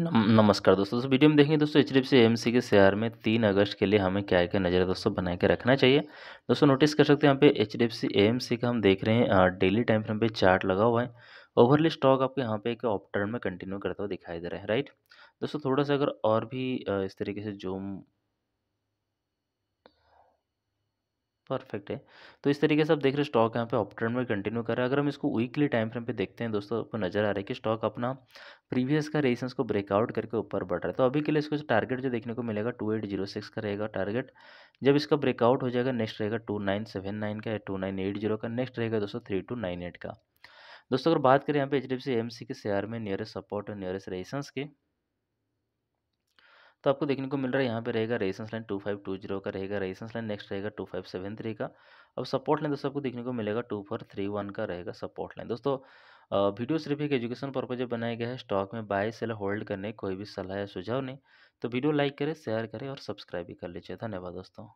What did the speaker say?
नमस्कार दोस्तों दोस्तों वीडियो में देखेंगे दोस्तों H D F C M C के शेयर में तीन अगस्त के लिए हमें क्या क्या नज़र दोस्तों बना के रखना चाहिए दोस्तों नोटिस कर सकते हैं यहाँ पे H D F C M C का हम देख रहे हैं डेली टाइम फ्रेम पे चार्ट लगा हुआ है ओवरली स्टॉक आपके यहाँ पे एक ऑप्टर्न में कंटिन्यू करता हुआ दिखाई दे रहा है राइट दोस्तों थोड़ा सा अगर और भी इस तरीके से जूम परफेक्ट है तो इस तरीके से आप देख रहे हैं स्टॉक यहाँ पे अप ट्रेंड में कंटिन्यू कर रहा है अगर हम इसको वीकली टाइम फ्रेम पे देखते हैं दोस्तों आपको नजर आ रहा है कि स्टॉक अपना प्रीवियस का रेजिस्टेंस को ब्रेकआउट करके ऊपर बढ़ रहा है तो अभी के लिए इसको टारगेट जो देखने को मिलेगा टू एट जीरो सिक्स का रहेगा टारगेट जब इसका ब्रेकआउट हो जाएगा नेक्स्ट रहेगा टू नाइन सेवन नाइन का टू नाइन एट जीरो का नेक्स्ट रहेगा दोस्तों थ्री टू नाइन एट का दोस्तों अगर बात करें यहाँ पे H D F C M C के शेयर में नियरेस्ट सपोर्ट और नियरेस्ट रेजिस्टेंस के तो आपको देखने को मिल रहा है यहाँ पे रहेगा resistance line two five two zero का रहेगा रेजिस्टेंस लाइन नेक्स्ट रहेगा टू फाइव सेवन थ्री का अब सपोर्ट लाइन दोस्तों आपको देखने को मिलेगा टू फोर थ्री वन का रहेगा सपोर्ट लाइन दोस्तों वीडियो सिर्फ एक एजुकेशन पर्पज बनाया गया है स्टॉक में बाय सेल होल्ड करने कोई भी सलाह या सुझाव नहीं तो वीडियो लाइक करें शेयर करें और सब्सक्राइब भी कर लीजिए धन्यवाद दोस्तों